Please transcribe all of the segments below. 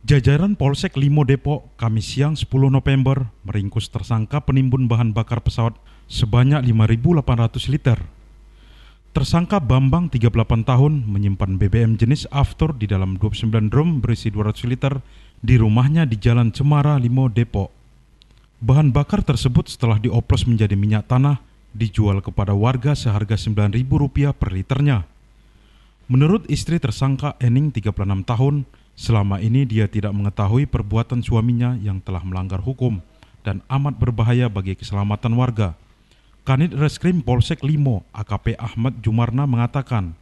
Jajaran Polsek Limo Depok, Kamis siang 10 November, meringkus tersangka penimbun bahan bakar pesawat sebanyak 5.800 liter. Tersangka Bambang 38 tahun menyimpan BBM jenis After di dalam 29 drum berisi 200 liter di rumahnya di Jalan Cemara, Limo Depok. Bahan bakar tersebut setelah dioplos menjadi minyak tanah dijual kepada warga seharga Rp9.000 per liternya. Menurut istri tersangka Ening 36 tahun, selama ini dia tidak mengetahui perbuatan suaminya yang telah melanggar hukum dan amat berbahaya bagi keselamatan warga. Kanit Reskrim Polsek Limo AKP Ahmad Jumarna mengatakan,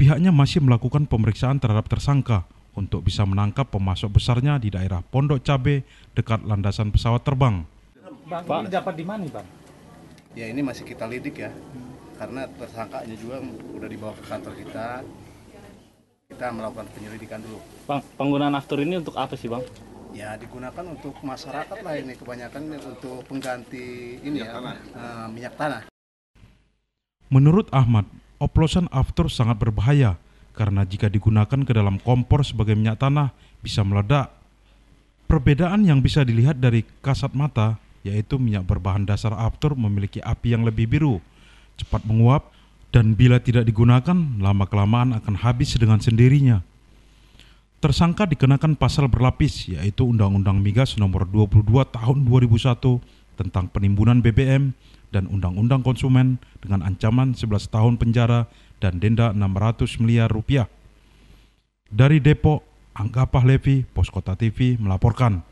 pihaknya masih melakukan pemeriksaan terhadap tersangka untuk bisa menangkap pemasok besarnya di daerah Pondok Cabe dekat landasan pesawat terbang. Bang, ini dapat di mana, Bang? Ya ini masih kita lidik ya karena tersangkanya juga udah dibawa ke kantor kita kita melakukan penyelidikan dulu bang penggunaan aftur ini untuk apa sih bang ya digunakan untuk masyarakat lah ini kebanyakan untuk pengganti ini ya, minyak ya tanah. Uh, minyak tanah menurut Ahmad oplosan aftur sangat berbahaya karena jika digunakan ke dalam kompor sebagai minyak tanah bisa meledak perbedaan yang bisa dilihat dari kasat mata yaitu minyak berbahan dasar aftur memiliki api yang lebih biru cepat menguap, dan bila tidak digunakan, lama-kelamaan akan habis dengan sendirinya. Tersangka dikenakan pasal berlapis, yaitu Undang-Undang Migas Nomor 22 Tahun 2001 tentang penimbunan BBM dan Undang-Undang Konsumen dengan ancaman 11 tahun penjara dan denda 600 miliar rupiah. Dari Depok, Angga levi Poskota TV melaporkan.